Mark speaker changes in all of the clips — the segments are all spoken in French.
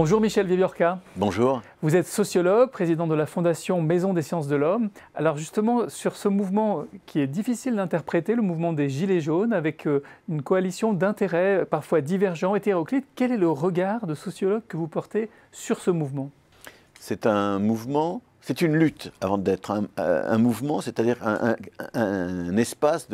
Speaker 1: Bonjour Michel Viviorca, Bonjour. Vous êtes sociologue, président de la Fondation Maison des Sciences de l'Homme. Alors justement, sur ce mouvement qui est difficile d'interpréter, le mouvement des Gilets jaunes, avec euh, une coalition d'intérêts parfois divergents, hétéroclites, quel est le regard de sociologue que vous portez sur ce mouvement
Speaker 2: C'est un mouvement, c'est une lutte avant d'être un, euh, mouvement, c'est-à-dire un, espace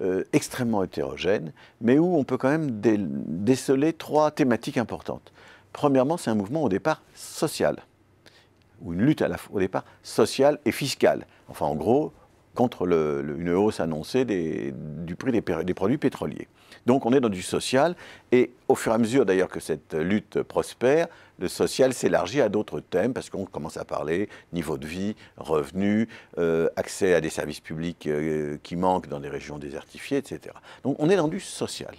Speaker 2: euh, extrêmement hétérogène, mais où on peut quand même déceler trois thématiques importantes. Premièrement, c'est un mouvement au départ social, ou une lutte au départ sociale et fiscale. Enfin, en gros, contre une hausse annoncée du prix des, produits pétroliers. Donc on est dans du social, et au fur et à mesure d'ailleurs que cette lutte prospère, le social s'élargit à d'autres thèmes, parce qu'on commence à parler niveau de vie, revenus, euh, accès à des services publics euh, qui manquent dans des régions désertifiées, etc. Donc on est dans du social.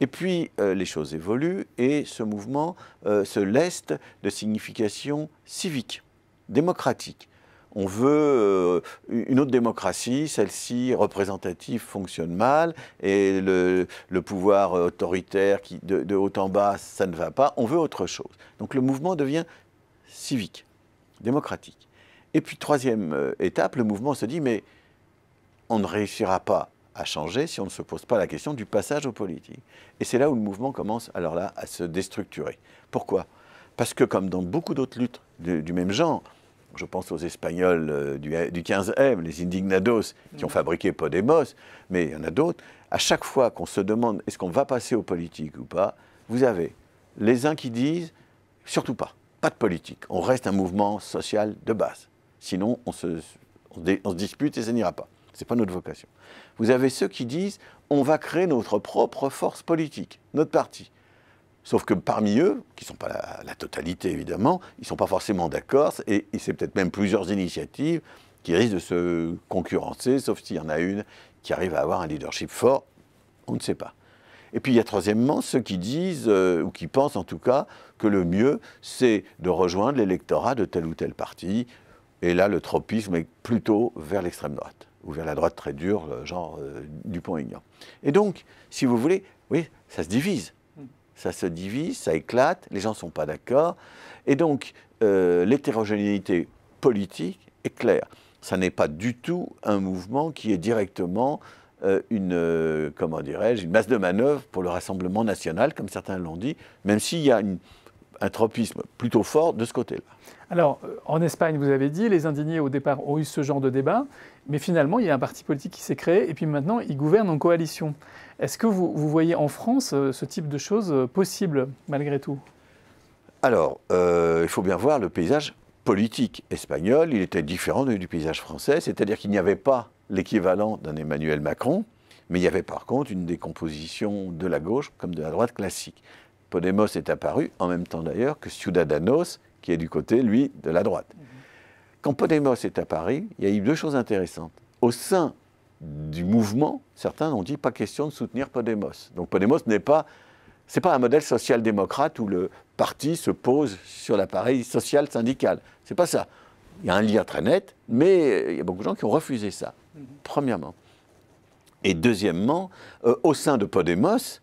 Speaker 2: Et puis, euh, les choses évoluent et ce mouvement se euh, leste de signification civique, démocratique. On veut euh, une autre démocratie, celle-ci représentative fonctionne mal, et le, pouvoir autoritaire qui, de, de haut en bas, ça ne va pas, on veut autre chose. Donc le mouvement devient civique, démocratique. Et puis troisième étape, le mouvement se dit, mais on ne réussira pas à changer si on ne se pose pas la question du passage au politique. Et c'est là où le mouvement commence alors là à se déstructurer. Pourquoi Parce que comme dans beaucoup d'autres luttes du, même genre, je pense aux Espagnols euh, du, 15e, les indignados qui ont mm. fabriqué Podemos, mais il y en a d'autres, à chaque fois qu'on se demande est-ce qu'on va passer aux politiques ou pas, vous avez les uns qui disent surtout pas, pas de politique, on reste un mouvement social de base. Sinon, on se dispute et ça n'ira pas. Ce n'est pas notre vocation. Vous avez ceux qui disent on va créer notre propre force politique, notre parti. Sauf que parmi eux, qui ne sont pas la, totalité évidemment, ils ne sont pas forcément d'accord et, c'est peut-être même plusieurs initiatives qui risquent de se concurrencer, sauf s'il y en a une qui arrive à avoir un leadership fort, on ne sait pas. Et puis il y a troisièmement ceux qui disent, euh, ou qui pensent en tout cas, que le mieux c'est de rejoindre l'électorat de tel ou tel parti, et là le tropisme est plutôt vers l'extrême droite ou vers la droite très dure, euh, genre euh, Dupont-Aignan. Et donc, si vous voulez, oui, ça se divise. Ça se divise, ça éclate, les gens ne sont pas d'accord. Et donc, euh, l'hétérogénéité politique est claire. Ça n'est pas du tout un mouvement qui est directement une, comment dirais-je, une masse de manœuvre pour le Rassemblement national, comme certains l'ont dit, même s'il y a une un tropisme plutôt fort de ce côté-là.
Speaker 1: Alors, euh, en Espagne, vous avez dit, les indignés au départ ont eu ce genre de débat, mais finalement, il y a un parti politique qui s'est créé, et puis maintenant, ils gouvernent en coalition. Est-ce que vous, voyez en France euh, ce type de choses euh, possible, malgré tout
Speaker 2: Alors, il faut bien voir le paysage politique espagnol, il était différent du paysage français, c'est-à-dire qu'il n'y avait pas l'équivalent d'un Emmanuel Macron, mais il y avait par contre une décomposition de la gauche comme de la droite classique. Podemos est apparu en même temps d'ailleurs que Ciudadanos, qui est du côté, lui, de la droite. Mhm. Quand Podemos est apparu, il y a eu deux choses intéressantes. Au sein du mouvement, certains ont dit pas question de soutenir Podemos. Donc Podemos n'est pas, c'est pas un modèle social-démocrate où le parti se pose sur l'appareil social syndical. C'est pas ça. Il y a un lien très net, mais il y a beaucoup de gens qui ont refusé ça. Mhm. Premièrement. Et deuxièmement, euh, au sein de Podemos,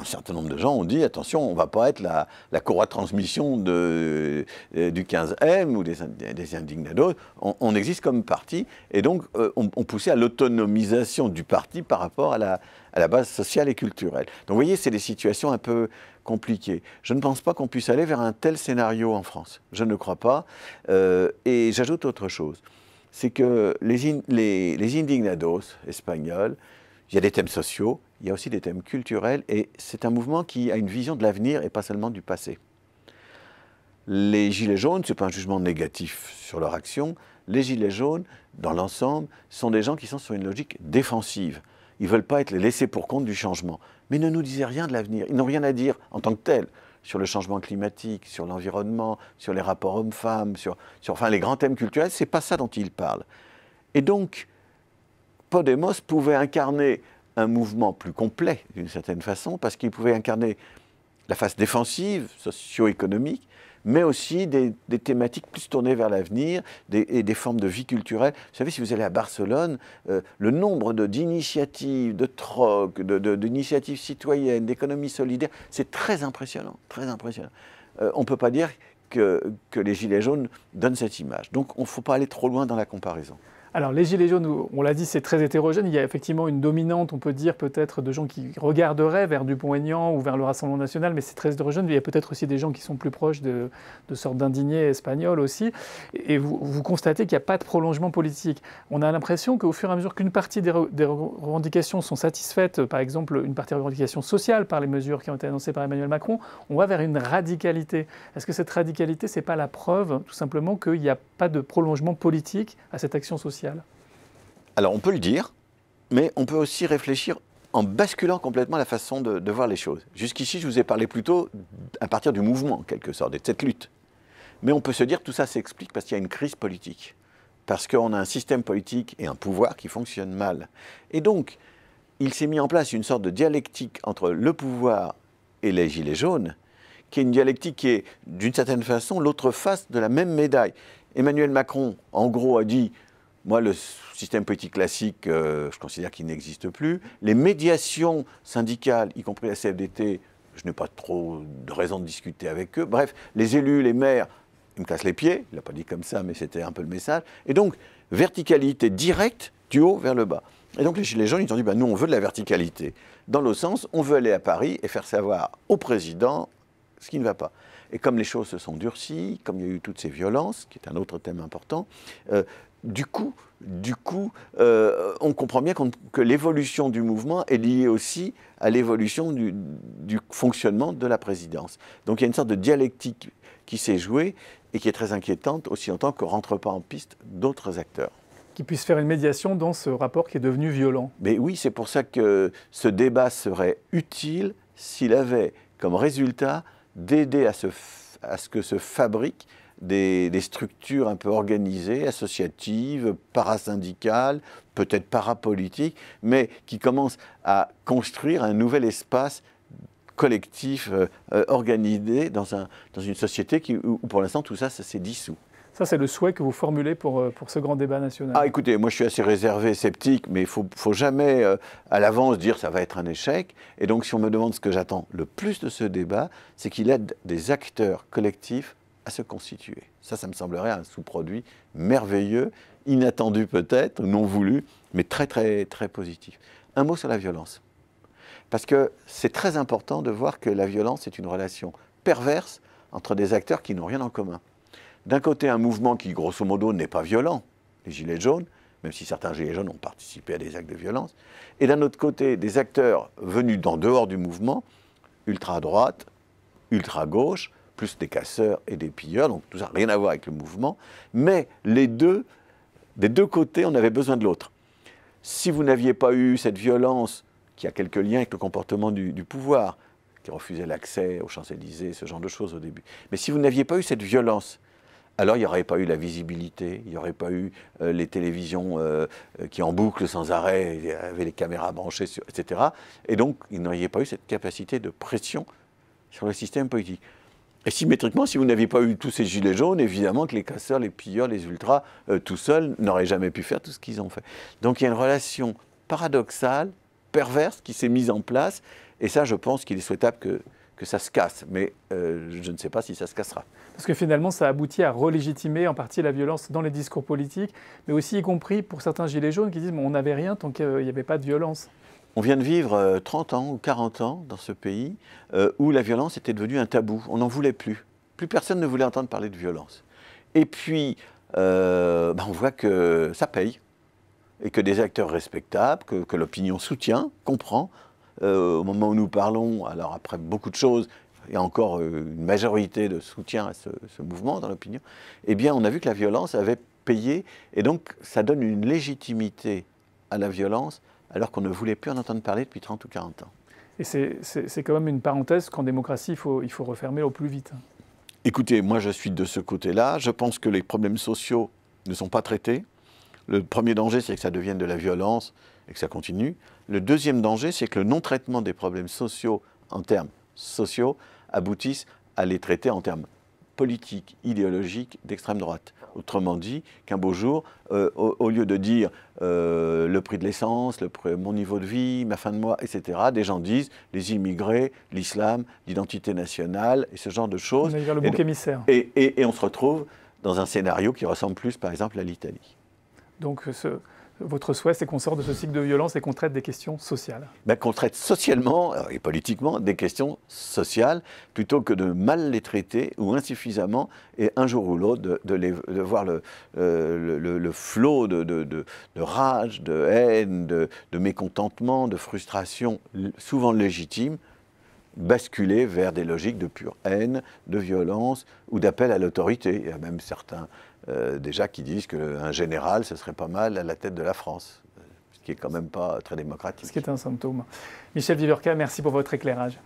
Speaker 2: un certain nombre de gens ont dit attention, on ne va pas être la, courroie de transmission euh, du 15M ou des, indignados. On, existe comme parti et donc euh, on, poussait à l'autonomisation du parti par rapport à la, base sociale et culturelle. Donc vous voyez, c'est des situations un peu compliquées. Je ne pense pas qu'on puisse aller vers un tel scénario en France. Je ne crois pas. Euh, et j'ajoute autre chose c'est que les indignados espagnols, il y a des thèmes sociaux, il y a aussi des thèmes culturels et c'est un mouvement qui a une vision de l'avenir et pas seulement du passé. Les Gilets jaunes, ce n'est pas un jugement négatif sur leur action, les Gilets jaunes, dans l'ensemble, sont des gens qui sont sur une logique défensive. Ils ne veulent pas être les laissés pour compte du changement. Mais ne nous disaient rien de l'avenir. Ils n'ont rien à dire en tant que tels sur le changement climatique, sur l'environnement, sur les rapports hommes-femmes, sur, enfin, les grands thèmes culturels. Ce n'est pas ça dont ils parlent. Et donc, Podemos pouvait incarner un mouvement plus complet, d'une certaine façon, parce qu'il pouvait incarner la face défensive, socio-économique, mais aussi des, thématiques plus tournées vers l'avenir et des formes de vie culturelle. Vous savez, si vous allez à Barcelone, euh, le nombre d'initiatives, de, de d'initiatives citoyennes, d'économies solidaires, c'est très impressionnant, très impressionnant. Euh, on ne peut pas dire que, que les Gilets jaunes donnent cette image. Donc, on ne faut pas aller trop loin dans la comparaison.
Speaker 1: Alors les Gilets jaunes, on l'a dit, c'est très hétérogène. Il y a effectivement une dominante, on peut dire peut-être, de gens qui regarderaient vers Dupont-Aignan ou vers le Rassemblement national, mais c'est très hétérogène. Il y a peut-être aussi des gens qui sont plus proches de, sortes d'indignés espagnols aussi. Et vous, constatez qu'il n'y a pas de prolongement politique. On a l'impression qu'au fur et à mesure qu'une partie des, revendications sont satisfaites, par exemple une partie des revendications sociales par les mesures qui ont été annoncées par Emmanuel Macron, on va vers une radicalité. Est-ce que cette radicalité, n'est pas la preuve, tout simplement, qu'il n'y a pas de prolongement politique à cette action sociale
Speaker 2: alors on peut le dire, mais on peut aussi réfléchir en basculant complètement la façon de, voir les choses. Jusqu'ici, je vous ai parlé plutôt à partir du mouvement, en quelque sorte, de cette lutte. Mais on peut se dire que tout ça s'explique parce qu'il y a une crise politique, parce qu'on a un système politique et un pouvoir qui fonctionnent mal. Et donc, il s'est mis en place une sorte de dialectique entre le pouvoir et les Gilets jaunes, qui est une dialectique qui est, d'une certaine façon, l'autre face de la même médaille. Emmanuel Macron, en gros, a dit moi, le système politique classique, euh, je considère qu'il n'existe plus. Les médiations syndicales, y compris la CFDT, je n'ai pas trop de raison de discuter avec eux. Bref, les élus, les maires, ils me cassent les pieds. Il ne l'a pas dit comme ça, mais c'était un peu le message. Et donc, verticalité directe du haut vers le bas. Et donc, les, gens, ils ont dit, bah, nous, on veut de la verticalité. Dans le sens, on veut aller à Paris et faire savoir au président ce qui ne va pas. Et comme les choses se sont durcies, comme il y a eu toutes ces violences, qui est un autre thème important, euh, du coup, du coup euh, on comprend bien que l'évolution du mouvement est liée aussi à l'évolution du, fonctionnement de la présidence. Donc il y a une sorte de dialectique qui s'est jouée et qui est très inquiétante aussi en tant que rentre pas en piste d'autres acteurs.
Speaker 1: Qui puissent faire une médiation dans ce rapport qui est devenu violent.
Speaker 2: Mais oui, c'est pour ça que ce débat serait utile s'il avait comme résultat d'aider à, à ce que se fabrique des, structures un peu organisées, associatives, parasyndicales, peut-être parapolitiques, mais qui commencent à construire un nouvel espace collectif euh, euh, organisé dans, un, dans, une société où, pour l'instant tout ça, ça s'est dissous.
Speaker 1: Ça, c'est le souhait que vous formulez pour, euh, pour ce grand débat national. Ah,
Speaker 2: écoutez, moi je suis assez réservé, sceptique, mais il faut, faut jamais à l'avance dire ça va être un échec. Et donc, si on me demande ce que j'attends le plus de ce débat, c'est qu'il aide des acteurs collectifs à se constituer. Ça, ça me semblerait un sous-produit merveilleux, inattendu peut-être, non voulu, mais très, très, très positif. Un mot sur la violence. Parce que c'est très important de voir que la violence est une relation perverse entre des acteurs qui n'ont rien en commun. D'un côté, un mouvement qui, grosso modo, n'est pas violent, les Gilets jaunes, même si certains Gilets jaunes ont participé à des actes de violence, et d'un autre côté, des acteurs venus d'en dehors du mouvement, ultra-droite, ultra-gauche, plus des casseurs et des pilleurs, donc tout ça rien à voir avec le mouvement, mais les deux, des deux côtés, on avait besoin de l'autre. Si vous n'aviez pas eu cette violence, qui a quelques liens avec le comportement du, pouvoir, qui refusait l'accès aux Champs-Élysées, ce genre de choses au début, mais si vous n'aviez pas eu cette violence, alors il n'y aurait pas eu la visibilité, il n'y aurait pas eu euh, les télévisions euh, euh, qui en boucle sans arrêt, avaient les caméras branchées, etc. Et donc, il n'y pas eu cette capacité de pression sur le système politique. Et symétriquement, si vous n'aviez pas eu tous ces gilets jaunes, évidemment que les casseurs, les pilleurs, les ultras, euh, tout seuls, n'auraient jamais pu faire tout ce qu'ils ont fait. Donc il y a une relation paradoxale, perverse, qui s'est mise en place. Et ça, je pense qu'il est souhaitable que, ça se casse. Mais euh, je ne sais pas si ça se cassera.
Speaker 1: Parce que finalement, ça aboutit à relégitimer en partie la violence dans les discours politiques, mais aussi y compris pour certains gilets jaunes qui disent on n'avait rien tant qu'il n'y avait pas de violence.
Speaker 2: On vient de vivre 30 euh, ans ou 40 ans dans ce pays euh, où la violence était devenue un tabou. On n'en voulait plus. Plus personne ne voulait entendre parler de violence. Et puis, euh, bah, on voit que ça paye. Et que des acteurs respectables, que, l'opinion soutient, comprend. au moment où nous parlons, alors après beaucoup de choses, il y a encore une majorité de soutien à ce mouvement dans l'opinion, eh bien on a vu que la violence avait payé. Et donc ça donne une légitimité à la violence alors qu'on ne voulait plus en entendre parler depuis 30 ou 40 ans.
Speaker 1: Et c'est quand même une parenthèse qu'en démocratie, il faut, refermer au plus vite.
Speaker 2: Écoutez, moi je suis de ce côté-là. Je pense que les problèmes sociaux ne sont pas traités. Le premier danger, c'est que ça devienne de la violence et que ça continue. Le deuxième danger, c'est que le non-traitement des problèmes sociaux en termes sociaux aboutisse à les traiter en termes politiques, idéologiques, d'extrême droite. Autrement dit, qu'un beau jour, euh, au, lieu de dire euh, le prix de l'essence, mon niveau de vie, ma fin de mois, etc., des gens disent les immigrés, l'islam, l'identité nationale, et ce genre de choses. On le bouc émissaire. et on se retrouve dans un scénario qui ressemble plus, par exemple, à l'Italie.
Speaker 1: Donc ce, votre souhait, c'est qu'on sorte de ce cycle de violence et qu'on traite des questions sociales
Speaker 2: ben, Qu'on traite socialement euh, et politiquement des questions sociales plutôt que de mal les traiter ou insuffisamment et un jour ou l'autre de, voir le, euh, flot de, de, rage, de haine, de mécontentement, de frustration souvent légitime basculer vers des logiques de pure haine, de violence ou d'appel à l'autorité. Il y a même certains euh, déjà qui disent qu'un général, ce serait pas mal à la tête de la France,
Speaker 1: ce qui est quand même pas très démocratique. Ce qui est un symptôme. Michel Viverka, merci pour votre éclairage.